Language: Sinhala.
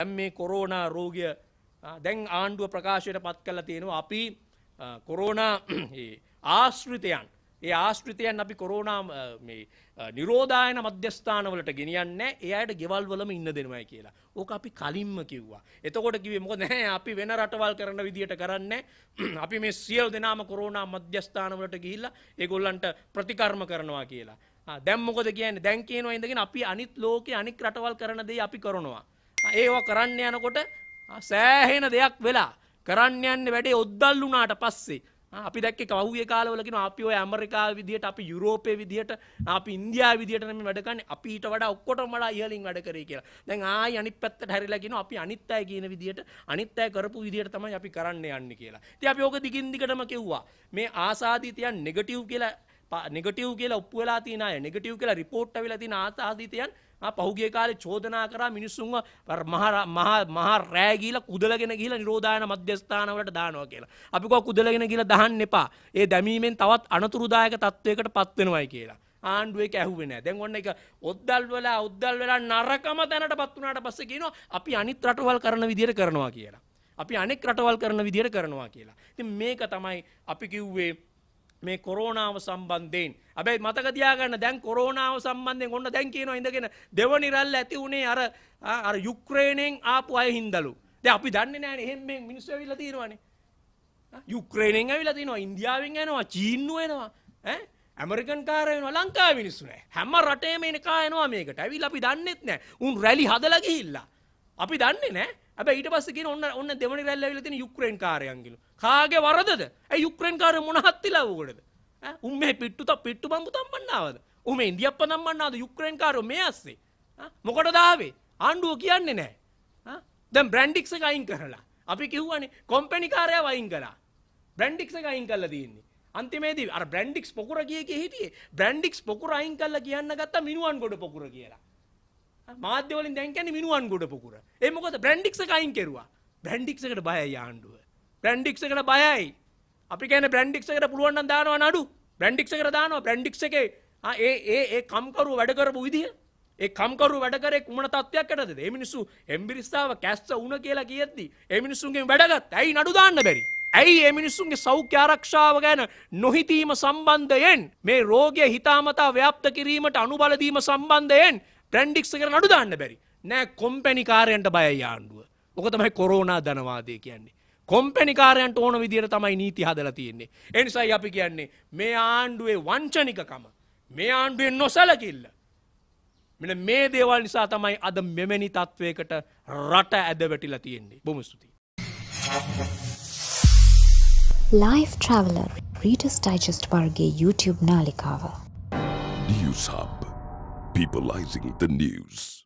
දැන් මේ කොරෝනා රෝගය දැන් ආණ්ඩුව ප්‍රකාශයට පත් කරලා තියෙනවා අපි කොරෝනා ආශ්‍රිතයන් ඒ ආශ්‍රිතයන් අපි කොරෝනා මේ නිරෝධායන මධ්‍යස්ථානවලට ගෙනියන්නේ ඒ අයට ගෙවල් වලම ඉන්න දෙනවයි කියලා. ඕක අපි කලින්ම කිව්වා. එතකොට කිව්වේ මොකද නැහැ අපි වෙන රටවල් කරන විදියට කරන්නේ අපි මේ සියලු දෙනාම කොරෝනා මධ්‍යස්ථානවලට ගිහිල්ලා ඒගොල්ලන්ට ප්‍රතිකර්ම කරනවා කියලා. දැන් මොකද කියන්නේ? දැන් කියනවා ඉඳගෙන අපි අනිත් ලෝකේ අනික් රටවල් කරන දේ අපි කරනවා. ඒවා කරන්න යනකොට සෑහෙන දෙයක් වෙලා කරන්න යන්න වැඩේ ඔද්දල් වුණාට පස්සේ අපි දැක්ක කවුය කාලවලකින අපි ඔය ඇමරිකා විදිහට අපි යුරෝපය විදිහට අපි ඉන්දයා විදිටනම වැඩකන්න අපිට වඩ ඔක්කොට මලා ඉහලින් වැඩ කරේ කියලා දැන් ආ අනි පත් හැරිලගෙන අපි අනිත්තය කියන විදිහට අනිත්තය කරපු විදිහට තමයි අපි කරන්න යන්න කියලා ති අපි ඕක දිගින්දිකටම කිව්වා මේ ආසාධීතයන් නෙගටව් කියලා නෙගටව් කියලා ඔප්පු වෙලා තියෙන අය නෙගටව් කියලා රිපෝට් අවිලා තියෙන ආසාදිතයන් පහුගිය කාලේ චෝදනා කරා මිනිස්සුන්ව මහා රෑ ගිහිලා කුදලගෙන ගිහිලා නිරෝධායන මධ්‍යස්ථාන වලට දානවා කියලා. අපි කව කුදලගෙන ගිහිලා දාන්න එපා. ඒ දැමීමෙන් තවත් අනතුරුදායක තත්වයකට පත් වෙනවයි කියලා. ආණ්ඩුවේ ඇහුවේ නැහැ. දැන් ඔන්න එක ඔද්දල් වෙලා ඔද්දල් වෙලා නරකම තැනට පත් වුණාට පස්සේ කියනවා අපි අනිත් රටවල් කරන විදියට කරනවා කියලා. අපි අනෙක් රටවල් කරන විදියට කරනවා කියලා. ඉතින් මේක තමයි අපි කිව්වේ මේ කොරෝනාව සම්බන්ධයෙන්. ඇබැයි මතක තියාගන්න දැන් කොරෝනාව සම්බන්ධයෙන් ඔන්න දැන් කියනවා ඉඳගෙන දෙවනි රැල්ල ඇති උනේ අර අර යුක්‍රේනෙන් ආපු අය හින්දලු. දැන් අපි දන්නේ නැහැනේ එහෙන් මේ මිනිස්සු ඇවිල්ලා තියෙනවානේ. යුක්‍රේනෙන් ඇවිල්ලා තිනවා ඉන්දියාවෙන් එනවා චීන්නුව එනවා ඈ ඇමරිකන් කාර වෙනවා ලංකාවේ මිනිස්සු නෑ හැම රටේම එන කා එනවා මේකට ඇවිල්ලා අපි දන්නෙත් නෑ උන් රැලි හදලා ගිහිල්ලා අපි දන්නේ නෑ හැබැයි ඊට පස්සේ කියන ඔන්න ඔන්න දෙවන රැල්ල ඇවිල්ලා තියෙන යුක්‍රේන් කාරයන් කිලු. කාගේ වරදද? ඒ යුක්‍රේන් කාරය මොන හත්තිලා උගඩද? ඈ උන් මේ පිට්ටු ත පිට්ටු බම්බු තම්බන්නාවද? උන් මේ ඉන්දියප්ප නම්බන්නාද යුක්‍රේන් කාරෝ මේ ඇස්සේ? ඈ මොකටද ආවේ? ආණ්ඩුව කියන්නේ නැහැ. ඈ දැන් බ්‍රැන්ඩික්ස් එක අයින් කරලා අපි කිව්වනේ කොම්පැනි කාරය වයින් කළා. බ්‍රැන්ඩික්ස් එක අයින් කරලා තියෙන්නේ. අන්තිමේදී අර බ්‍රැන්ඩික්ස් පොකුර කිය කිය හිටියේ බ්‍රැන්ඩික්ස් පොකුර අයින් කරලා කියන්න ගත්තා මිනුවන් ගොඩ පොකුර කියලා. මාධ්‍යවලින් දැන් කියන්නේ මිනුවන් ගොඩ පුකුර. ඒ මොකද බ්‍රැන්ඩික්ස් එක අයින් කෙරුවා. බ්‍රැන්ඩික්ස් එකට බයයි ආණ්ඩුව. බ්‍රැන්ඩික්ස් එකට බයයි. අපි කියන්නේ බ්‍රැන්ඩික්ස් එකට පුළුවන් නම් දානවා නඩු. බ්‍රැන්ඩික්ස් එකට දානවා බ්‍රැන්ඩික්ස් එකේ ඒ ඒ ඒ කම්කරුව වැඩ කරපු විදිය. ඒ කම්කරු වැඩ කරේ කුමන තත්ත්වයක් යටතේද? මේ මිනිස්සු එම්බිරිස්සාව කැස්ස වුණ කියලා කියද්දි ඒ මිනිස්සුන්ගෙන් වැඩගත්. ඇයි නඩු දාන්න බැරි? ඇයි ඒ මිනිස්සුන්ගේ සෞඛ්‍ය ආරක්ෂාව ගැන නොහිතීම සම්බන්ධයෙන් මේ රෝගය හිතාමතා ව්‍යාප්ත කිරීමට අනුබල දීම සම්බන්ධයෙන් ටැන්ඩික්ස කර නඩු දාන්න බැරි නෑ කොම්පැනිකාරයන්ට බයයි ආණ්ඩුව ඕක තමයි කොරෝනා ධනවාදය කියන්නේ කොම්පැනිකාරයන්ට ඕන විදියට තමයි නීති හදලා තියෙන්නේ එනිසයි අපි කියන්නේ මේ ආණ්ඩුවේ වංචනිකකම මේ ආණ්ඩුවෙන් නොසලකිල්ල මෙන්න මේ දේවල් නිසා තමයි අද මෙවැනි තත්වයකට රට ඇද වැටිලා තියෙන්නේ බොහොම ස්තුතියි Life Traveler Reader's Digest වර්ගේ YouTube නාලිකාව. News Hub Peopleizing the news.